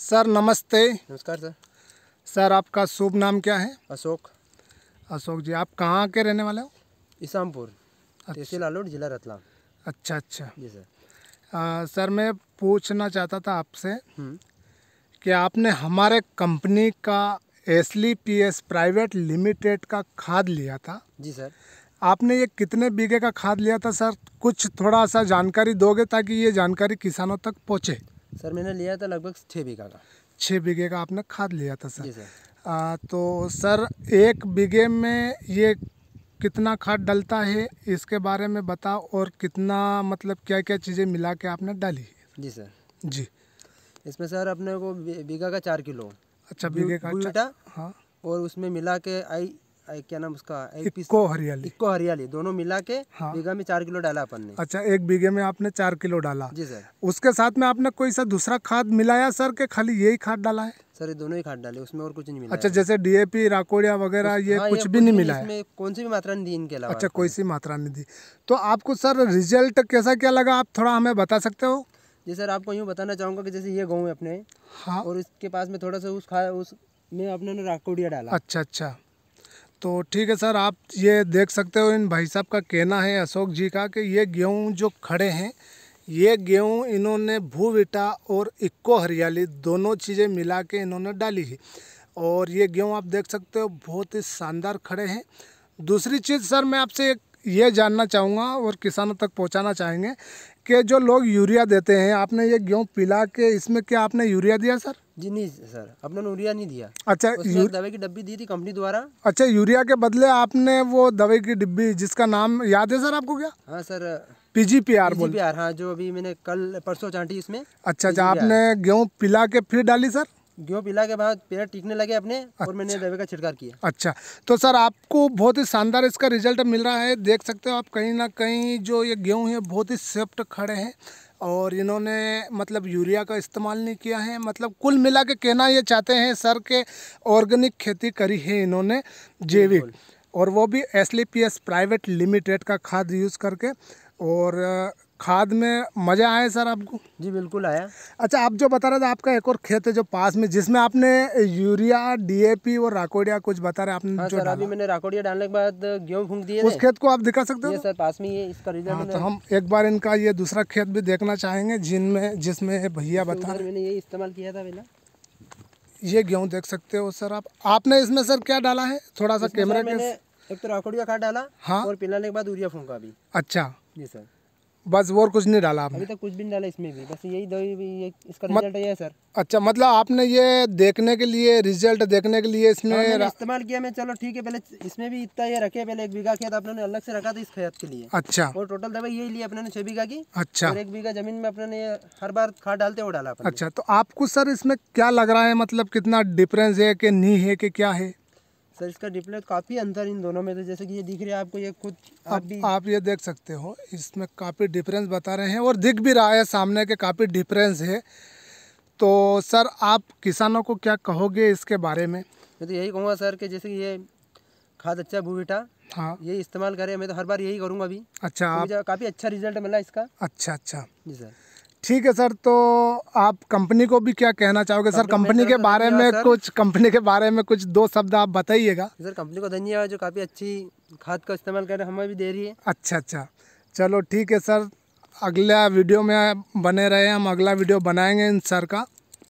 Sir नमस्ते नमस्कार sir sir आपका शुभ नाम क्या है अशोक अशोक जी आप कहाँ के रहने वाले हो इसामपुर अच्छा। तहसील लालोड जिला रतलाम अच्छा अच्छा जी सर आ, सर मैं पूछना चाहता था आपसे हम्म। कि आपने हमारे कंपनी का S P S private limited का खाद लिया था जी सर आपने ये कितने बीघे का खाद लिया था सर कुछ थोड़ा सा जानकारी दोगे ताकि ये जानकारी किसानों तक पहुँचे सर मैंने लिया था लगभग छः बीघा का छः बीघे का आपने खाद लिया था सर जी सर आ, तो सर एक बीघे में ये कितना खाद डलता है इसके बारे में बताओ और कितना मतलब क्या क्या चीज़ें मिला के आपने डाली जी सर जी इसमें सर अपने को बीघा का चार किलो अच्छा बीघे का बीटा हाँ और उसमें मिला के आई क्या नाम उसका एक इक्को हरियाली इक्को हरियाली दोनों मिला के हाँ। बीघा में चार किलो डाला अपन ने अच्छा एक बीघे में आपने चार किलो डाला जी सर उसके साथ में आपने कोई सा दूसरा खाद मिलाया सर के खाली यही खाद डाला है सर दोनों ही खाद डाले उसमें और कुछ नहीं मिला अच्छा जैसे डीएपी राकोड़िया वगैरह ये हाँ, कुछ ये भी नहीं मिला है कौन सी भी मात्रा नहीं दी इनके अलावा अच्छा कोई सी मात्रा नहीं दी तो आपको सर रिजल्ट कैसा क्या लगा आप थोड़ा हमें बता सकते हो जी सर आपको यूँ बताना चाहूंगा कि जैसे ये गाँव है अपने हाँ और इसके पास में थोड़ा सा उस खा उस में अपने राकोड़िया डाला अच्छा अच्छा तो ठीक है सर आप ये देख सकते हो इन भाई साहब का कहना है अशोक जी का कि ये गेहूँ जो खड़े हैं ये गेहूँ इन्होंने भूविटा और इक्को हरियाली दोनों चीज़ें मिला के इन्होंने डाली है और ये गेहूँ आप देख सकते हो बहुत ही शानदार खड़े हैं दूसरी चीज़ सर मैं आपसे एक ये जानना चाहूँगा और किसानों तक पहुँचाना चाहेंगे के जो लोग यूरिया देते हैं आपने ये गेहूँ पिला के इसमें क्या आपने यूरिया दिया सर जी नहीं सर आपने यूरिया नहीं दिया अच्छा यू... दवाई की डब्बी दी थी कंपनी द्वारा अच्छा यूरिया के बदले आपने वो दवाई की डिब्बी जिसका नाम याद है सर आपको क्या हाँ सर पी आर बोल हाँ जो अभी मैंने कल परसों चांटी इसमें अच्छा अच्छा आपने गेहूँ पिला के फिर डाली सर गेहूँ पिला के बाद पेड़ टिकने लगे अपने अच्छा। और मैंने दवे अच्छा। का छिड़काव किया अच्छा तो सर आपको बहुत ही शानदार इसका रिजल्ट मिल रहा है देख सकते हो आप कहीं ना कहीं जो ये गेहूँ है बहुत ही सेफ्ट खड़े हैं और इन्होंने मतलब यूरिया का इस्तेमाल नहीं किया है मतलब कुल मिला के कहना ये चाहते हैं सर के ऑर्गेनिक खेती करी है इन्होंने जैविक और वो भी एस प्राइवेट लिमिटेड का खाद यूज़ करके और खाद में मज़ा आया सर आपको जी बिल्कुल आया अच्छा आप जो बता रहे थे आपका एक और खेत है जो पास में जिसमें आपने यूरिया डीएपी और राकोडिया कुछ बता रहे आपने हाँ जो सर अभी मैंने राकोडिया डालने के बाद गेहूँ फूक दिया उस खेत को आप दिखा सकते हो सर पास में ये इसका रिजल्ट हाँ, तो हम एक बार इनका ये दूसरा खेत भी देखना चाहेंगे जिनमें जिसमें भैया बता मैंने ये इस्तेमाल किया था पहला ये गेहूँ देख सकते हो सर आप आपने इसमें सर क्या डाला है थोड़ा सा कैमरा एक तो राकोड़िया खाद डाला हाँ और पिलाने के बाद यूरिया फूका अभी अच्छा जी सर बस और कुछ नहीं डाला आपने अभी तक कुछ भी नहीं डाला इसमें भी बस यही दवाई ये इसका रिजल्ट है सर अच्छा मतलब आपने ये देखने के लिए रिजल्ट देखने के लिए इसमें हाँ, इस्तेमाल किया मैं चलो ठीक है पहले इसमें भी इतना ये रखे पहले एक बीघा खेत अपने अलग से रखा था इस खेत के लिए अच्छा और टोटल दवाई यही लिया अपने छह बीघा की अच्छा एक बीघा जमीन में अपने हर बार खाद डालते वो डाला अच्छा तो आपको सर इसमें क्या लग रहा है मतलब कितना डिफरेंस है की नहीं है की क्या है सर इसका डिप्ले काफ़ी अंतर इन दोनों में तो जैसे कि ये दिख रहा है आपको ये खुद आप, आप आप ये देख सकते हो इसमें काफ़ी डिफरेंस बता रहे हैं और दिख भी रहा है सामने के काफ़ी डिफरेंस है तो सर आप किसानों को क्या कहोगे इसके बारे में मैं तो यही कहूँगा सर कि जैसे ये खाद अच्छा बूटा हाँ ये इस्तेमाल करें मैं तो हर बार यही करूँगा अभी अच्छा तो काफ़ी अच्छा रिजल्ट मिला इसका अच्छा अच्छा जी सर ठीक है सर तो आप कंपनी को भी क्या कहना चाहोगे सर कंपनी के बारे में कुछ कंपनी के बारे में कुछ दो शब्द आप बताइएगा सर कंपनी को धन्यवाद जो काफ़ी अच्छी खाद का इस्तेमाल कर रहे हमें भी दे रही है अच्छा अच्छा चलो ठीक है सर अगला वीडियो में बने रहे हम अगला वीडियो बनाएंगे इन सर का